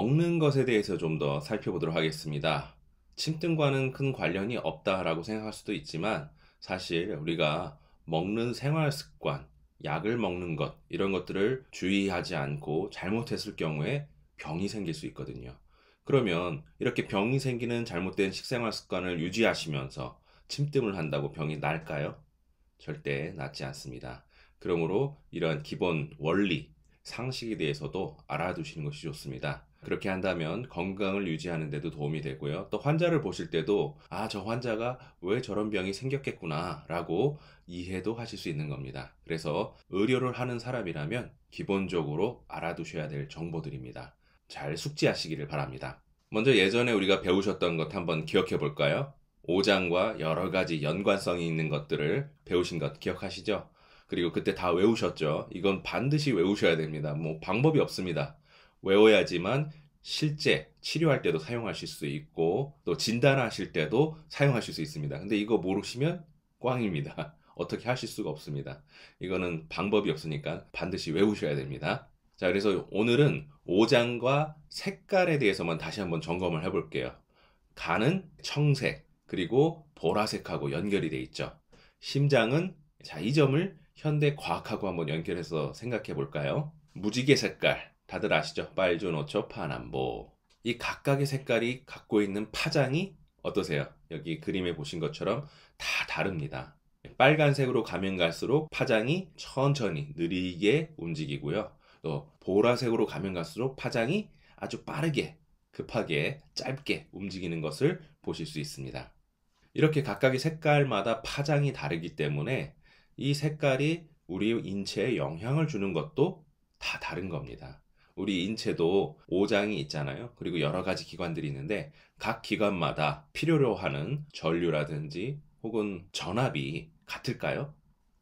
먹는 것에 대해서 좀 더 살펴보도록 하겠습니다. 침등과는 큰 관련이 없다라고 생각할 수도 있지만 사실 우리가 먹는 생활 습관, 약을 먹는 것 이런 것들을 주의하지 않고 잘못했을 경우에 병이 생길 수 있거든요. 그러면 이렇게 병이 생기는 잘못된 식생활 습관을 유지하시면서 침뜸을 한다고 병이 날까요? 절대 낫지 않습니다. 그러므로 이러한 기본 원리, 상식에 대해서도 알아두시는 것이 좋습니다. 그렇게 한다면 건강을 유지하는 데도 도움이 되고요. 또 환자를 보실 때도 아, 저 환자가 왜 저런 병이 생겼겠구나 라고 이해도 하실 수 있는 겁니다. 그래서 의료를 하는 사람이라면 기본적으로 알아두셔야 될 정보들입니다. 잘 숙지하시기를 바랍니다. 먼저 예전에 우리가 배우셨던 것 한번 기억해 볼까요? 오장과 여러 가지 연관성이 있는 것들을 배우신 것 기억하시죠? 그리고 그때 다 외우셨죠? 이건 반드시 외우셔야 됩니다. 뭐 방법이 없습니다. 외워야지만 실제 치료할 때도 사용하실 수 있고 또 진단하실 때도 사용하실 수 있습니다. 근데 이거 모르시면 꽝입니다. 어떻게 하실 수가 없습니다. 이거는 방법이 없으니까 반드시 외우셔야 됩니다. 자, 그래서 오늘은 오장과 색깔에 대해서만 다시 한번 점검을 해볼게요. 간은 청색, 그리고 보라색하고 연결이 돼 있죠. 심장은 자, 이 점을 현대 과학하고 한번 연결해서 생각해 볼까요? 무지개 색깔, 다들 아시죠? 빨주노초 파남보. 이 각각의 색깔이 갖고 있는 파장이 어떠세요? 여기 그림에 보신 것처럼 다 다릅니다. 빨간색으로 가면 갈수록 파장이 천천히 느리게 움직이고요. 또 보라색으로 가면 갈수록 파장이 아주 빠르게 급하게 짧게 움직이는 것을 보실 수 있습니다. 이렇게 각각의 색깔마다 파장이 다르기 때문에 이 색깔이 우리 인체에 영향을 주는 것도 다 다른 겁니다. 우리 인체도 오장이 있잖아요. 그리고 여러 가지 기관들이 있는데 각 기관마다 필요로 하는 전류라든지 혹은 전압이 같을까요?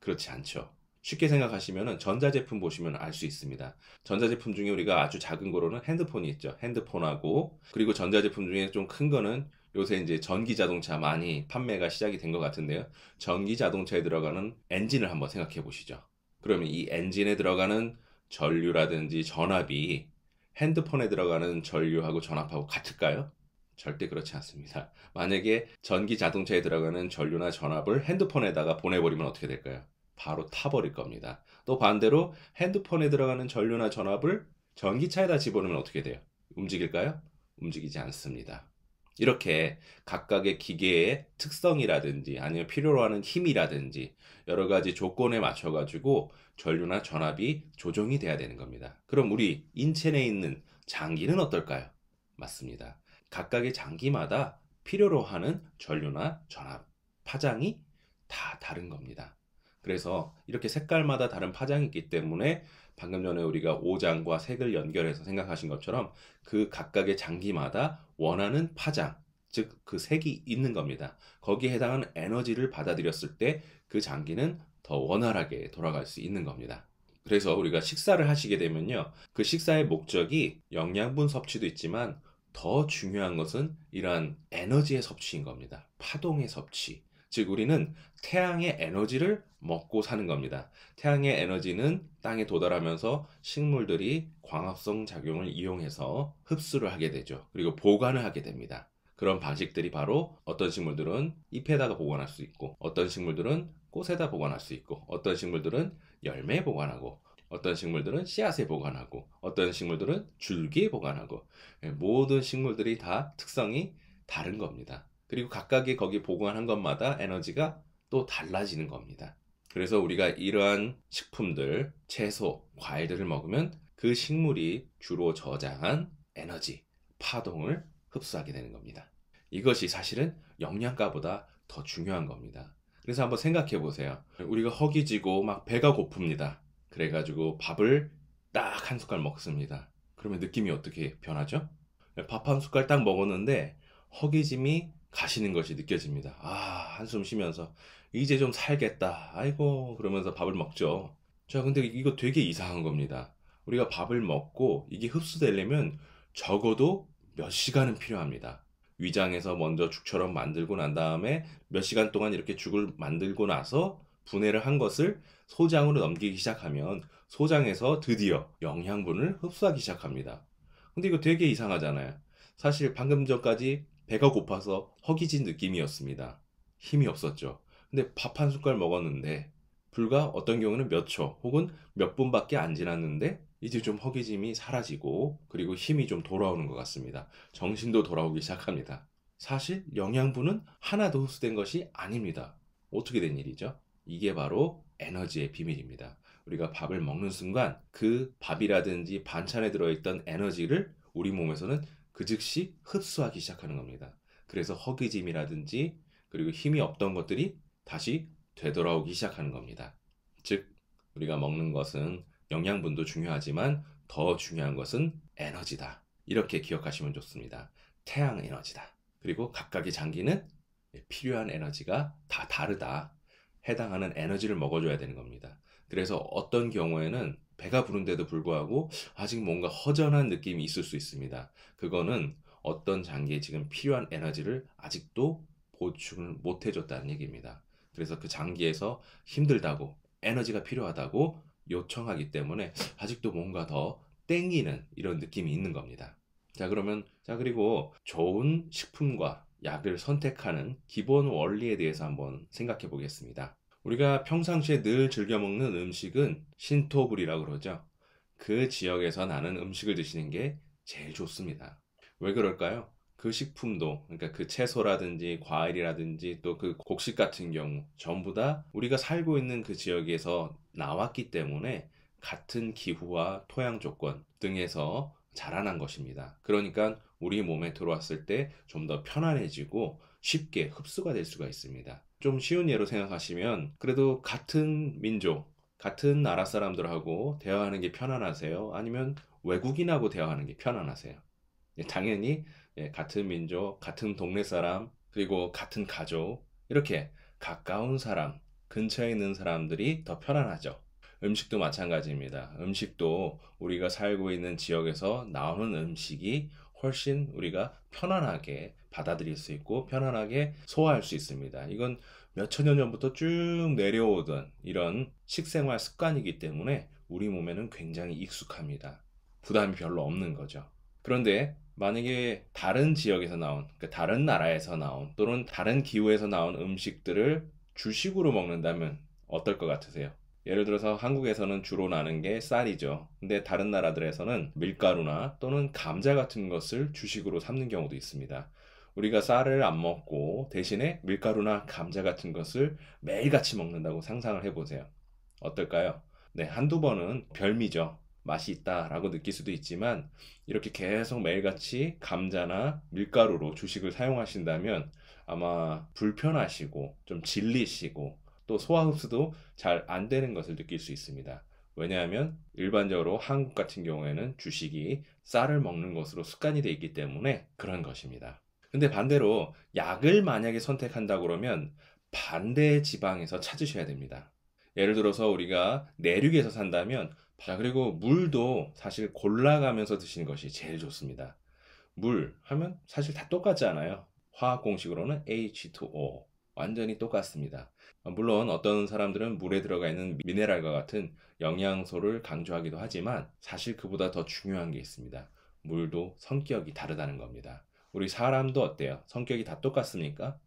그렇지 않죠. 쉽게 생각하시면 전자제품 보시면 알 수 있습니다. 전자제품 중에 우리가 아주 작은 거로는 핸드폰이 있죠. 핸드폰하고 그리고 전자제품 중에 좀 큰 거는 요새 이제 전기 자동차 많이 판매가 시작이 된 것 같은데요. 전기 자동차에 들어가는 엔진을 한번 생각해 보시죠. 그러면 이 엔진에 들어가는 전류라든지 전압이 핸드폰에 들어가는 전류하고 전압하고 같을까요? 절대 그렇지 않습니다. 만약에 전기 자동차에 들어가는 전류나 전압을 핸드폰에다가 보내버리면 어떻게 될까요? 바로 타버릴 겁니다. 또 반대로 핸드폰에 들어가는 전류나 전압을 전기차에다 집어넣으면 어떻게 돼요? 움직일까요? 움직이지 않습니다. 이렇게 각각의 기계의 특성이라든지 아니면 필요로 하는 힘이라든지 여러 가지 조건에 맞춰 가지고 전류나 전압이 조정이 돼야 되는 겁니다. 그럼 우리 인체 내에 있는 장기는 어떨까요? 맞습니다. 각각의 장기마다 필요로 하는 전류나 전압, 파장이 다 다른 겁니다. 그래서 이렇게 색깔마다 다른 파장이 있기 때문에 방금 전에 우리가 5장과 색을 연결해서 생각하신 것처럼 그 각각의 장기마다 원하는 파장, 즉 그 색이 있는 겁니다. 거기에 해당하는 에너지를 받아들였을 때 그 장기는 더 원활하게 돌아갈 수 있는 겁니다. 그래서 우리가 식사를 하시게 되면요. 그 식사의 목적이 영양분 섭취도 있지만 더 중요한 것은 이러한 에너지의 섭취인 겁니다. 파동의 섭취. 즉 우리는 태양의 에너지를 먹고 사는 겁니다. 태양의 에너지는 땅에 도달하면서 식물들이 광합성 작용을 이용해서 흡수를 하게 되죠. 그리고 보관을 하게 됩니다. 그런 방식들이 바로 어떤 식물들은 잎에다가 보관할 수 있고 어떤 식물들은 꽃에다 보관할 수 있고 어떤 식물들은 열매에 보관하고 어떤 식물들은 씨앗에 보관하고 어떤 식물들은 줄기에 보관하고 예, 모든 식물들이 다 특성이 다른 겁니다. 그리고 각각의 거기 보관한 것마다 에너지가 또 달라지는 겁니다. 그래서 우리가 이러한 식품들, 채소, 과일들을 먹으면 그 식물이 주로 저장한 에너지, 파동을 흡수하게 되는 겁니다. 이것이 사실은 영양가보다 더 중요한 겁니다. 그래서 한번 생각해 보세요. 우리가 허기지고 막 배가 고픕니다. 그래가지고 밥을 딱 한 숟갈 먹습니다. 그러면 느낌이 어떻게 변하죠? 밥 한 숟갈 딱 먹었는데 허기짐이 가시는 것이 느껴집니다. 아, 한숨 쉬면서 이제 좀 살겠다. 아이고, 그러면서 밥을 먹죠. 자, 근데 이거 되게 이상한 겁니다. 우리가 밥을 먹고 이게 흡수되려면 적어도 몇 시간은 필요합니다. 위장에서 먼저 죽처럼 만들고 난 다음에 몇 시간 동안 이렇게 죽을 만들고 나서 분해를 한 것을 소장으로 넘기기 시작하면 소장에서 드디어 영양분을 흡수하기 시작합니다. 근데 이거 되게 이상하잖아요. 사실 방금 전까지 배가 고파서 허기진 느낌이었습니다. 힘이 없었죠. 근데 밥 한 숟갈 먹었는데 불과 어떤 경우는 몇 초 혹은 몇 분밖에 안 지났는데 이제 좀 허기짐이 사라지고 그리고 힘이 좀 돌아오는 것 같습니다. 정신도 돌아오기 시작합니다. 사실 영양분은 하나도 흡수된 것이 아닙니다. 어떻게 된 일이죠? 이게 바로 에너지의 비밀입니다. 우리가 밥을 먹는 순간 그 밥이라든지 반찬에 들어있던 에너지를 우리 몸에서는 그 즉시 흡수하기 시작하는 겁니다. 그래서 허기짐이라든지 그리고 힘이 없던 것들이 다시 되돌아오기 시작하는 겁니다. 즉 우리가 먹는 것은 영양분도 중요하지만 더 중요한 것은 에너지다. 이렇게 기억하시면 좋습니다. 태양 에너지다. 그리고 각각의 장기는 필요한 에너지가 다 다르다. 해당하는 에너지를 먹어줘야 되는 겁니다. 그래서 어떤 경우에는 배가 부른데도 불구하고 아직 뭔가 허전한 느낌이 있을 수 있습니다. 그거는 어떤 장기에 지금 필요한 에너지를 아직도 보충을 못 해줬다는 얘기입니다. 그래서 그 장기에서 힘들다고 에너지가 필요하다고 요청하기 때문에 아직도 뭔가 더 땡기는 이런 느낌이 있는 겁니다. 자, 그러면, 자, 그리고 좋은 식품과 약을 선택하는 기본 원리에 대해서 한번 생각해 보겠습니다. 우리가 평상시에 늘 즐겨 먹는 음식은 신토불이라고 그러죠. 그 지역에서 나는 음식을 드시는 게 제일 좋습니다. 왜 그럴까요? 그 식품도 그러니까 그 채소라든지 과일이라든지 또 그 곡식 같은 경우 전부 다 우리가 살고 있는 그 지역에서 나왔기 때문에 같은 기후와 토양 조건 등에서 자라난 것입니다. 그러니까 우리 몸에 들어왔을 때 좀 더 편안해지고 쉽게 흡수가 될 수가 있습니다. 좀 쉬운 예로 생각하시면 그래도 같은 민족, 같은 나라 사람들하고 대화하는 게 편안하세요? 아니면 외국인하고 대화하는 게 편안하세요? 예, 당연히 예, 같은 민족, 같은 동네 사람, 그리고 같은 가족 이렇게 가까운 사람, 근처에 있는 사람들이 더 편안하죠. 음식도 마찬가지입니다. 음식도 우리가 살고 있는 지역에서 나오는 음식이 훨씬 우리가 편안하게 받아들일 수 있고 편안하게 소화할 수 있습니다. 이건 몇천 년 전부터 쭉 내려오던 이런 식생활 습관이기 때문에 우리 몸에는 굉장히 익숙합니다. 부담이 별로 없는 거죠. 그런데 만약에 다른 지역에서 나온, 그러니까 다른 나라에서 나온 또는 다른 기후에서 나온 음식들을 주식으로 먹는다면 어떨 것 같으세요? 예를 들어서 한국에서는 주로 나는 게 쌀이죠. 근데 다른 나라들에서는 밀가루나 또는 감자 같은 것을 주식으로 삼는 경우도 있습니다. 우리가 쌀을 안 먹고 대신에 밀가루나 감자 같은 것을 매일같이 먹는다고 상상을 해보세요. 어떨까요? 네, 한두 번은 별미죠. 맛이 있다라고 느낄 수도 있지만 이렇게 계속 매일같이 감자나 밀가루로 주식을 사용하신다면 아마 불편하시고 좀 질리시고 또 소화 흡수도 잘 안 되는 것을 느낄 수 있습니다. 왜냐하면 일반적으로 한국 같은 경우에는 주식이 쌀을 먹는 것으로 습관이 되어 있기 때문에 그런 것입니다. 근데 반대로 약을 만약에 선택한다 그러면 반대 지방에서 찾으셔야 됩니다. 예를 들어서 우리가 내륙에서 산다면 자 아, 그리고 물도 사실 골라가면서 드시는 것이 제일 좋습니다. 물 하면 사실 다 똑같지 않아요. 화학 공식으로는 H2O 완전히 똑같습니다. 아, 물론 어떤 사람들은 물에 들어가 있는 미네랄과 같은 영양소를 강조하기도 하지만 사실 그보다 더 중요한 게 있습니다. 물도 성격이 다르다는 겁니다. 우리 사람도 어때요? 성격이 다 똑같습니까?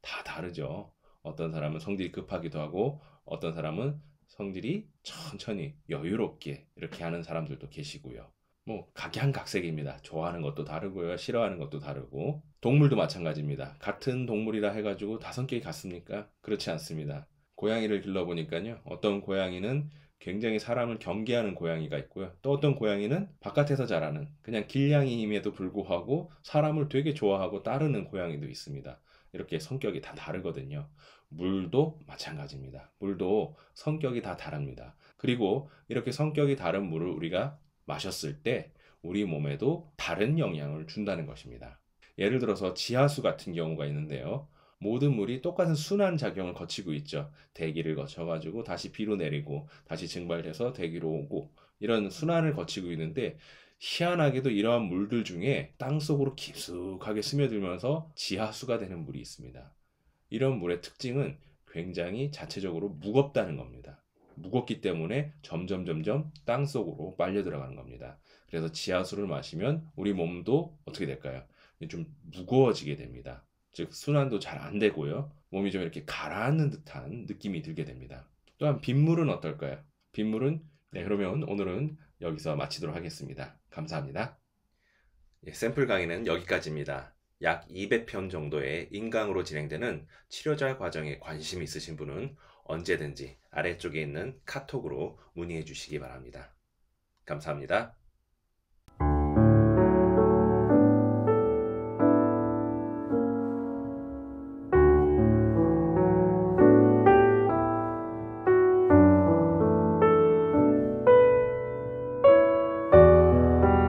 다 다르죠. 어떤 사람은 성질이 급하기도 하고 어떤 사람은 성질이 천천히 여유롭게 이렇게 하는 사람들도 계시고요. 뭐 각양각색입니다. 좋아하는 것도 다르고요. 싫어하는 것도 다르고 동물도 마찬가지입니다. 같은 동물이라 해가지고 다 성격이 같습니까? 그렇지 않습니다. 고양이를 길러보니까요. 어떤 고양이는 굉장히 사람을 경계하는 고양이가 있고요. 또 어떤 고양이는 바깥에서 자라는 그냥 길냥이임에도 불구하고 사람을 되게 좋아하고 따르는 고양이도 있습니다. 이렇게 성격이 다 다르거든요. 물도 마찬가지입니다. 물도 성격이 다 다릅니다. 그리고 이렇게 성격이 다른 물을 우리가 마셨을 때 우리 몸에도 다른 영향을 준다는 것입니다. 예를 들어서 지하수 같은 경우가 있는데요. 모든 물이 똑같은 순환 작용을 거치고 있죠. 대기를 거쳐가지고 다시 비로 내리고 다시 증발돼서 대기로 오고 이런 순환을 거치고 있는데 희한하게도 이러한 물들 중에 땅 속으로 깊숙하게 스며들면서 지하수가 되는 물이 있습니다. 이런 물의 특징은 굉장히 자체적으로 무겁다는 겁니다. 무겁기 때문에 점점 점점 땅 속으로 빨려 들어가는 겁니다. 그래서 지하수를 마시면 우리 몸도 어떻게 될까요? 좀 무거워지게 됩니다. 즉 순환도 잘 안 되고요. 몸이 좀 이렇게 가라앉는 듯한 느낌이 들게 됩니다. 또한 빗물은 어떨까요? 빗물은 네, 그러면 오늘은 여기서 마치도록 하겠습니다. 감사합니다. 예, 샘플 강의는 여기까지입니다. 약 200편 정도의 인강으로 진행되는 치료자 과정에 관심 있으신 분은 언제든지 아래쪽에 있는 카톡으로 문의해 주시기 바랍니다. 감사합니다.